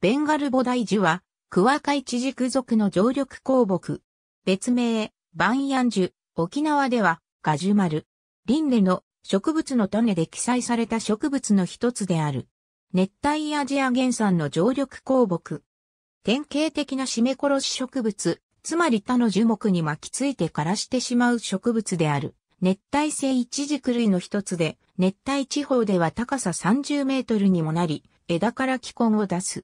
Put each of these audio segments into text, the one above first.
ベンガルボダイジュは、クワカイチジク属の常緑鉱木。別名、バンヤンジュ、沖縄では、ガジュマル。リンネの植物の種で記載された植物の一つである。熱帯アジア原産の常緑鉱木。典型的な締め殺し植物、つまり他の樹木に巻きついて枯らしてしまう植物である。熱帯性一軸類の一つで、熱帯地方では高さ30メートルにもなり、枝から気根を出す。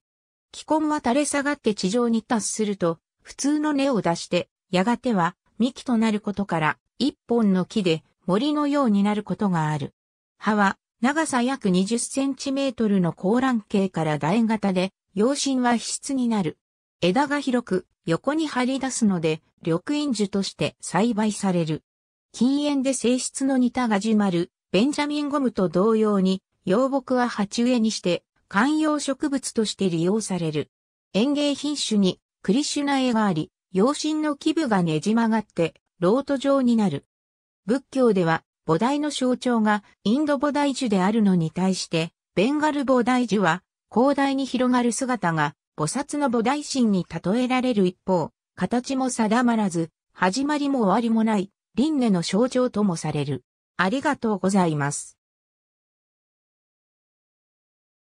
気根は垂れ下がって地上に達すると、普通の根を出して、やがては幹となることから、一本の木で森のようになることがある。葉は、長さ約20センチメートルの高卵形から楕型で、葉身は皮質になる。枝が広く、横に張り出すので、緑陰樹として栽培される。禁煙で性質の似たが、じまるベンジャミンゴムと同様に、葉木は鉢植えにして、観葉植物として利用される。園芸品種にクリシュナエがあり、養親の基部がねじ曲がって、ロート状になる。仏教では、菩提の象徴がインド菩提樹であるのに対して、ベンガル菩提樹は、広大に広がる姿が、菩薩の菩提心に例えられる一方、形も定まらず、始まりも終わりもない、輪廻の象徴ともされる。ありがとうございます。